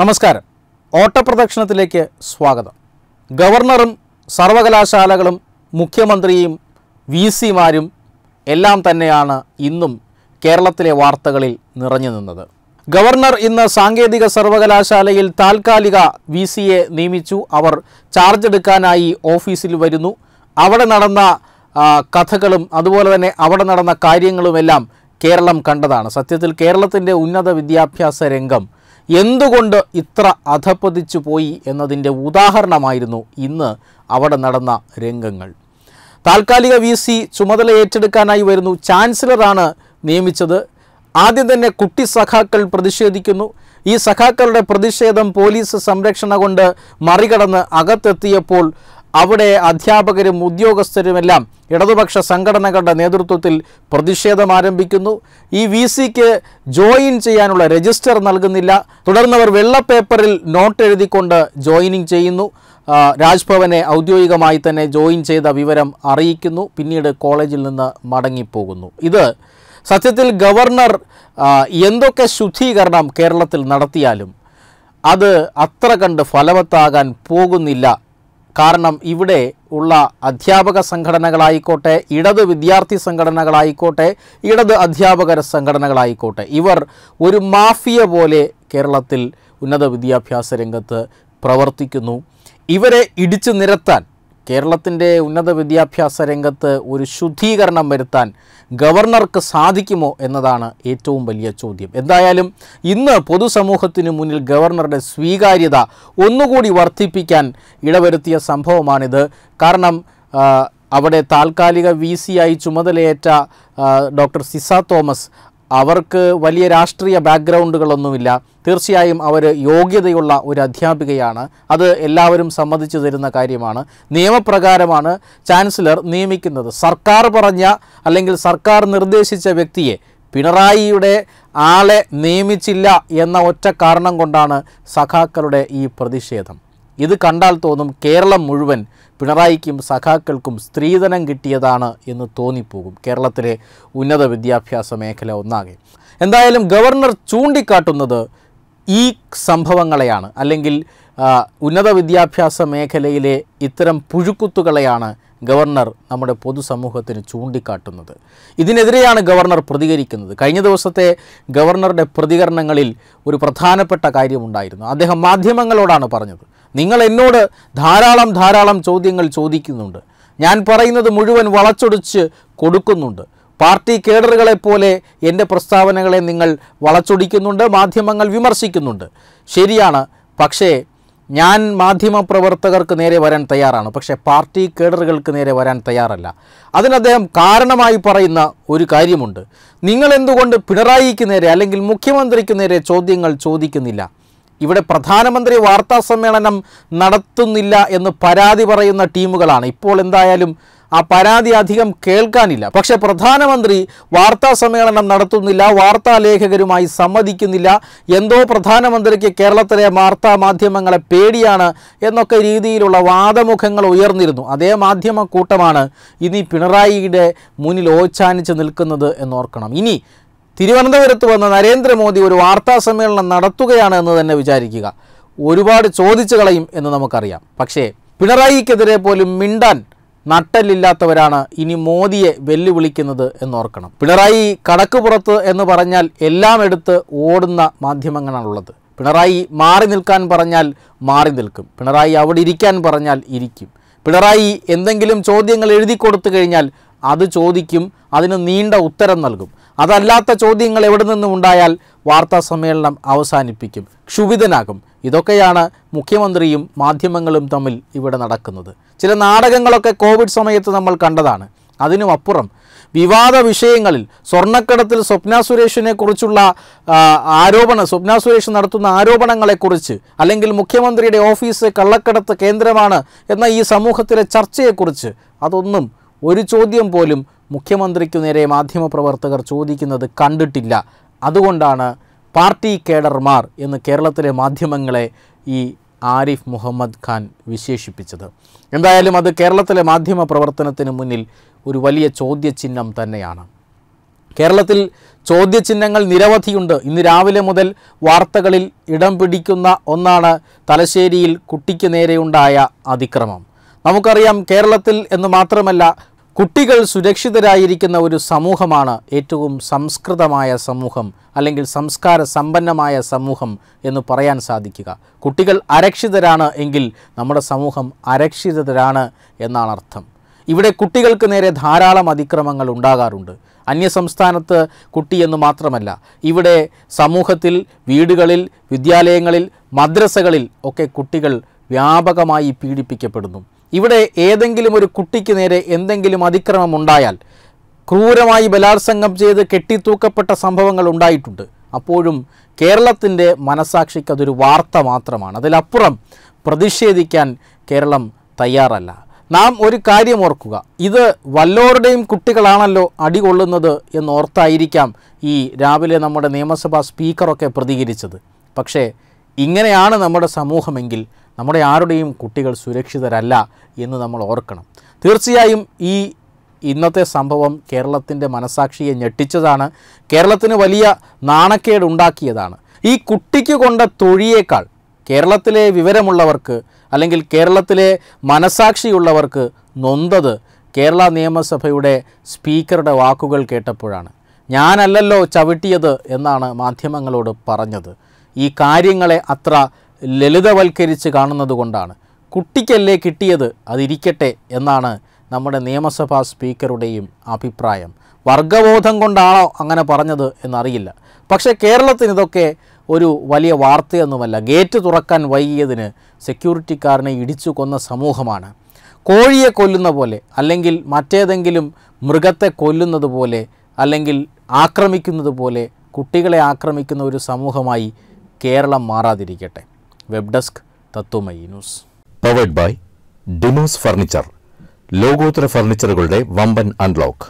നമസ്കാരം ഓട്ടപ്രദക്ഷിണത്തിലേക്ക് സ്വാഗതം ഗവർണറും സർവകലാശാലകളും മുഖ്യമന്ത്രിയും വി സിമാരും എല്ലാം തന്നെയാണ് ഇന്നും കേരളത്തിലെ വാർത്തകളിൽ നിറഞ്ഞു നിന്നത് ഗവർണർ ഇന്ന് സാങ്കേതിക സർവകലാശാലയിൽ താൽക്കാലിക വി സിയെ നിയമിച്ചു അവർ ചാർജ് എടുക്കാനായി ഓഫീസിൽ വരുന്നു അവിടെ നടന്ന കഥകളും അതുപോലെ തന്നെ അവിടെ നടന്ന കാര്യങ്ങളുമെല്ലാം കേരളം കണ്ടതാണ് സത്യത്തിൽ കേരളത്തിൻ്റെ ഉന്നത വിദ്യാഭ്യാസ രംഗം എന്തുകൊണ്ട് ഇത്ര അധപ്പതിച്ചു പോയി എന്നതിൻ്റെ ഉദാഹരണമായിരുന്നു ഇന്ന് അവിടെ നടന്ന രംഗങ്ങൾ താൽക്കാലിക വി സി ചുമതല ഏറ്റെടുക്കാനായി വരുന്നു ചാൻസലറാണ് നിയമിച്ചത് ആദ്യം തന്നെ കുട്ടി സഖാക്കൾ പ്രതിഷേധിക്കുന്നു ഈ സഖാക്കളുടെ പ്രതിഷേധം പോലീസ് സംരക്ഷണ കൊണ്ട് മറികടന്ന് അകത്തെത്തിയപ്പോൾ അവിടെ അധ്യാപകരും ഉദ്യോഗസ്ഥരുമെല്ലാം ഇടതുപക്ഷ സംഘടനകളുടെ നേതൃത്വത്തിൽ പ്രതിഷേധം ആരംഭിക്കുന്നു ഈ വി സിക്ക് ജോയിൻ ചെയ്യാനുള്ള രജിസ്റ്റർ നൽകുന്നില്ല തുടർന്നവർ വെള്ളപ്പേപ്പറിൽ നോട്ട് എഴുതിക്കൊണ്ട് ജോയിനിങ് ചെയ്യുന്നു രാജ്ഭവനെ ഔദ്യോഗികമായി തന്നെ ജോയിൻ ചെയ്ത വിവരം അറിയിക്കുന്നു പിന്നീട് കോളേജിൽ നിന്ന് മടങ്ങിപ്പോകുന്നു ഇത് സത്യത്തിൽ ഗവർണർ എന്തൊക്കെ ശുദ്ധീകരണം കേരളത്തിൽ നടത്തിയാലും അത് അത്ര കണ്ട് ഫലവത്താകാൻ പോകുന്നില്ല കാരണം ഇവിടെ ഉള്ള അധ്യാപക സംഘടനകളായിക്കോട്ടെ ഇടത് വിദ്യാർത്ഥി സംഘടനകളായിക്കോട്ടെ ഇടത് അധ്യാപകര സംഘടനകളായിക്കോട്ടെ ഇവർ ഒരു മാഫിയ പോലെ കേരളത്തിൽ ഉന്നത വിദ്യാഭ്യാസ രംഗത്ത് പ്രവർത്തിക്കുന്നു ഇവരെ ഇടിച്ചു നിരത്താൻ കേരളത്തിൻ്റെ ഉന്നത വിദ്യാഭ്യാസ രംഗത്ത് ഒരു ശുദ്ധീകരണം വരുത്താൻ ഗവർണർക്ക് സാധിക്കുമോ എന്നതാണ് ഏറ്റവും വലിയ ചോദ്യം എന്തായാലും ഇന്ന് പൊതുസമൂഹത്തിന് മുന്നിൽ ഗവർണറുടെ സ്വീകാര്യത ഒന്നുകൂടി വർദ്ധിപ്പിക്കാൻ ഇടവരുത്തിയ സംഭവമാണിത് കാരണം അവിടെ താൽക്കാലിക വി ആയി ചുമതലയേറ്റ ഡോക്ടർ സിസ തോമസ് അവർക്ക് വലിയ രാഷ്ട്രീയ ബാക്ക്ഗ്രൗണ്ടുകളൊന്നുമില്ല തീർച്ചയായും അവർ യോഗ്യതയുള്ള ഒരു അധ്യാപികയാണ് അത് എല്ലാവരും സമ്മതിച്ചു തരുന്ന കാര്യമാണ് നിയമപ്രകാരമാണ് ചാൻസലർ നിയമിക്കുന്നത് സർക്കാർ പറഞ്ഞ അല്ലെങ്കിൽ സർക്കാർ നിർദ്ദേശിച്ച വ്യക്തിയെ പിണറായിയുടെ ആളെ നിയമിച്ചില്ല എന്ന ഒറ്റ കാരണം കൊണ്ടാണ് സഖാക്കളുടെ ഈ പ്രതിഷേധം ഇത് കണ്ടാൽ തോന്നും കേരളം മുഴുവൻ പിണറായിക്കും സഖാക്കൾക്കും സ്ത്രീധനം കിട്ടിയതാണ് എന്ന് തോന്നിപ്പോകും കേരളത്തിലെ ഉന്നത വിദ്യാഭ്യാസ മേഖല ഒന്നാകെ എന്തായാലും ഗവർണർ ചൂണ്ടിക്കാട്ടുന്നത് ഈ സംഭവങ്ങളെയാണ് അല്ലെങ്കിൽ ഉന്നത വിദ്യാഭ്യാസ മേഖലയിലെ ഇത്തരം പുഴുക്കുത്തുകളെയാണ് ഗവർണർ നമ്മുടെ പൊതുസമൂഹത്തിന് ചൂണ്ടിക്കാട്ടുന്നത് ഇതിനെതിരെയാണ് ഗവർണർ പ്രതികരിക്കുന്നത് കഴിഞ്ഞ ദിവസത്തെ ഗവർണറുടെ പ്രതികരണങ്ങളിൽ ഒരു പ്രധാനപ്പെട്ട കാര്യമുണ്ടായിരുന്നു അദ്ദേഹം മാധ്യമങ്ങളോടാണ് പറഞ്ഞത് നിങ്ങൾ എന്നോട് ധാരാളം ധാരാളം ചോദ്യങ്ങൾ ചോദിക്കുന്നുണ്ട് ഞാൻ പറയുന്നത് മുഴുവൻ വളച്ചൊടിച്ച് കൊടുക്കുന്നുണ്ട് പാർട്ടി കേഡറുകളെപ്പോലെ എൻ്റെ പ്രസ്താവനകളെ നിങ്ങൾ വളച്ചൊടിക്കുന്നുണ്ട് മാധ്യമങ്ങൾ വിമർശിക്കുന്നുണ്ട് ശരിയാണ് പക്ഷേ ഞാൻ മാധ്യമപ്രവർത്തകർക്ക് നേരെ വരാൻ തയ്യാറാണ് പക്ഷേ പാർട്ടി കേഡറുകൾക്ക് നേരെ വരാൻ തയ്യാറല്ല അതിനദ്ദേഹം കാരണമായി പറയുന്ന ഒരു കാര്യമുണ്ട് നിങ്ങൾ എന്തുകൊണ്ട് പിണറായിക്ക് നേരെ അല്ലെങ്കിൽ മുഖ്യമന്ത്രിക്ക് നേരെ ചോദ്യങ്ങൾ ചോദിക്കുന്നില്ല ഇവിടെ പ്രധാനമന്ത്രി വാർത്താ സമ്മേളനം നടത്തുന്നില്ല എന്ന് പരാതി പറയുന്ന ടീമുകളാണ് ഇപ്പോൾ എന്തായാലും ആ പരാതി അധികം കേൾക്കാനില്ല പക്ഷേ പ്രധാനമന്ത്രി വാർത്താ സമ്മേളനം നടത്തുന്നില്ല വാർത്താ ലേഖകരുമായി സമ്മതിക്കുന്നില്ല എന്തോ പ്രധാനമന്ത്രിക്ക് കേരളത്തിലെ വാർത്താ മാധ്യമങ്ങളെ പേടിയാണ് എന്നൊക്കെ രീതിയിലുള്ള വാദമുഖങ്ങൾ ഉയർന്നിരുന്നു അതേ മാധ്യമ കൂട്ടമാണ് ഇനി പിണറായിയുടെ മുന്നിൽ ഓച്ചാനിച്ച് നിൽക്കുന്നത് എന്നോർക്കണം ഇനി തിരുവനന്തപുരത്ത് വന്ന നരേന്ദ്രമോദി ഒരു വാർത്താ സമ്മേളനം നടത്തുകയാണ് എന്ന് തന്നെ വിചാരിക്കുക ഒരുപാട് ചോദിച്ചു കളയും എന്ന് നമുക്കറിയാം പക്ഷേ പിണറായിക്കെതിരെ പോലും മിണ്ടാൻ നട്ടല്ലില്ലാത്തവരാണ് ഇനി മോദിയെ വെല്ലുവിളിക്കുന്നത് എന്നോർക്കണം പിണറായി കടക്കുപുറത്ത് എന്ന് പറഞ്ഞാൽ എല്ലാം എടുത്ത് ഓടുന്ന മാധ്യമങ്ങളാണുള്ളത് പിണറായി മാറി നിൽക്കാൻ പറഞ്ഞാൽ മാറി നിൽക്കും പിണറായി അവിടെ ഇരിക്കാൻ പറഞ്ഞാൽ ഇരിക്കും പിണറായി എന്തെങ്കിലും ചോദ്യങ്ങൾ എഴുതി കൊടുത്തു കഴിഞ്ഞാൽ അത് ചോദിക്കും അതിന് നീണ്ട ഉത്തരം നൽകും അതല്ലാത്ത ചോദ്യങ്ങൾ എവിടെ നിന്നും ഉണ്ടായാൽ വാർത്താ സമ്മേളനം അവസാനിപ്പിക്കും ക്ഷുഭിതനാകും ഇതൊക്കെയാണ് മുഖ്യമന്ത്രിയും മാധ്യമങ്ങളും തമ്മിൽ ഇവിടെ നടക്കുന്നത് ചില നാടകങ്ങളൊക്കെ കോവിഡ് സമയത്ത് നമ്മൾ കണ്ടതാണ് അതിനും അപ്പുറം വിവാദ വിഷയങ്ങളിൽ സ്വർണ്ണക്കടത്തിൽ സ്വപ്ന സുരേഷിനെ കുറിച്ചുള്ള ആരോപണ സ്വപ്ന സുരേഷ് നടത്തുന്ന ആരോപണങ്ങളെക്കുറിച്ച് അല്ലെങ്കിൽ മുഖ്യമന്ത്രിയുടെ ഓഫീസ് കള്ളക്കടത്ത് കേന്ദ്രമാണ് എന്ന ഈ സമൂഹത്തിലെ ചർച്ചയെക്കുറിച്ച് അതൊന്നും ഒരു ചോദ്യം പോലും മുഖ്യമന്ത്രിക്കു നേരെ മാധ്യമപ്രവർത്തകർ ചോദിക്കുന്നത് കണ്ടിട്ടില്ല അതുകൊണ്ടാണ് പാർട്ടി കേഡർമാർ എന്ന് കേരളത്തിലെ മാധ്യമങ്ങളെ ഈ ആരിഫ് മുഹമ്മദ് ഖാൻ വിശേഷിപ്പിച്ചത് എന്തായാലും അത് കേരളത്തിലെ മാധ്യമ പ്രവർത്തനത്തിന് മുന്നിൽ ഒരു വലിയ ചോദ്യചിഹ്നം തന്നെയാണ് കേരളത്തിൽ ചോദ്യചിഹ്നങ്ങൾ നിരവധിയുണ്ട് ഇന്ന് രാവിലെ മുതൽ വാർത്തകളിൽ ഇടം പിടിക്കുന്ന ഒന്നാണ് തലശ്ശേരിയിൽ കുട്ടിക്ക് നേരെയുണ്ടായ അതിക്രമം നമുക്കറിയാം കേരളത്തിൽ എന്ന് മാത്രമല്ല കുട്ടികൾ സുരക്ഷിതരായിരിക്കുന്ന ഒരു സമൂഹമാണ് ഏറ്റവും സംസ്കൃതമായ സമൂഹം അല്ലെങ്കിൽ സംസ്കാര സമ്പന്നമായ സമൂഹം എന്ന് പറയാൻ സാധിക്കുക കുട്ടികൾ അരക്ഷിതരാണ് എങ്കിൽ നമ്മുടെ സമൂഹം അരക്ഷിതരാണ് എന്നാണ് അർത്ഥം ഇവിടെ കുട്ടികൾക്ക് നേരെ ധാരാളം അതിക്രമങ്ങൾ ഉണ്ടാകാറുണ്ട് അന്യസംസ്ഥാനത്ത് കുട്ടിയെന്ന് മാത്രമല്ല ഇവിടെ സമൂഹത്തിൽ വീടുകളിൽ വിദ്യാലയങ്ങളിൽ മദ്രസകളിൽ ഒക്കെ കുട്ടികൾ വ്യാപകമായി പീഡിപ്പിക്കപ്പെടുന്നു ഇവിടെ ഏതെങ്കിലും ഒരു കുട്ടിക്ക് നേരെ എന്തെങ്കിലും അതിക്രമം ഉണ്ടായാൽ ക്രൂരമായി ബലാത്സംഗം ചെയ്ത് കെട്ടിത്തൂക്കപ്പെട്ട സംഭവങ്ങൾ ഉണ്ടായിട്ടുണ്ട് അപ്പോഴും കേരളത്തിൻ്റെ മനസാക്ഷിക്ക് അതൊരു വാർത്ത മാത്രമാണ് അതിലപ്പുറം പ്രതിഷേധിക്കാൻ കേരളം തയ്യാറല്ല നാം ഒരു കാര്യം ഓർക്കുക ഇത് വല്ലോരുടെയും കുട്ടികളാണല്ലോ അടികൊള്ളുന്നത് എന്നോർത്തായിരിക്കാം ഈ രാവിലെ നമ്മുടെ നിയമസഭാ സ്പീക്കറൊക്കെ പ്രതികരിച്ചത് പക്ഷേ ഇങ്ങനെയാണ് നമ്മുടെ സമൂഹമെങ്കിൽ നമ്മുടെ ആരുടെയും കുട്ടികൾ സുരക്ഷിതരല്ല എന്ന് നമ്മൾ ഓർക്കണം തീർച്ചയായും ഈ ഇന്നത്തെ സംഭവം കേരളത്തിൻ്റെ മനസാക്ഷിയെ ഞെട്ടിച്ചതാണ് കേരളത്തിന് വലിയ നാണക്കേട് ഉണ്ടാക്കിയതാണ് ഈ കുട്ടിക്ക് കൊണ്ട തൊഴിയേക്കാൾ കേരളത്തിലെ വിവരമുള്ളവർക്ക് അല്ലെങ്കിൽ കേരളത്തിലെ മനസാക്ഷിയുള്ളവർക്ക് നൊന്തത് കേരള നിയമസഭയുടെ സ്പീക്കറുടെ വാക്കുകൾ കേട്ടപ്പോഴാണ് ഞാനല്ലല്ലോ ചവിട്ടിയത് എന്നാണ് മാധ്യമങ്ങളോട് പറഞ്ഞത് ഈ കാര്യങ്ങളെ അത്ര ലളിതവൽക്കരിച്ച് കാണുന്നത് കൊണ്ടാണ് കുട്ടിക്കല്ലേ കിട്ടിയത് അതിരിക്കട്ടെ എന്നാണ് നമ്മുടെ നിയമസഭാ സ്പീക്കറുടെയും അഭിപ്രായം വർഗബോധം കൊണ്ടാണോ അങ്ങനെ പറഞ്ഞത് എന്നറിയില്ല പക്ഷേ കേരളത്തിന് ഇതൊക്കെ ഒരു വലിയ വാർത്തയൊന്നുമല്ല ഗേറ്റ് തുറക്കാൻ വൈകിയതിന് സെക്യൂരിറ്റിക്കാരനെ ഇടിച്ചു കൊന്ന സമൂഹമാണ് കോഴിയെ കൊല്ലുന്ന പോലെ അല്ലെങ്കിൽ മറ്റേതെങ്കിലും മൃഗത്തെ കൊല്ലുന്നത് പോലെ അല്ലെങ്കിൽ ആക്രമിക്കുന്നത് പോലെ കുട്ടികളെ ആക്രമിക്കുന്ന ഒരു സമൂഹമായി കേരളം മാറാതിരിക്കട്ടെ web desk Tatwamayi news powered by Demos furniture ലോകോത്തര ഫർണിച്ചറുകളുടെ വമ്പൻ അൺലോക്ക്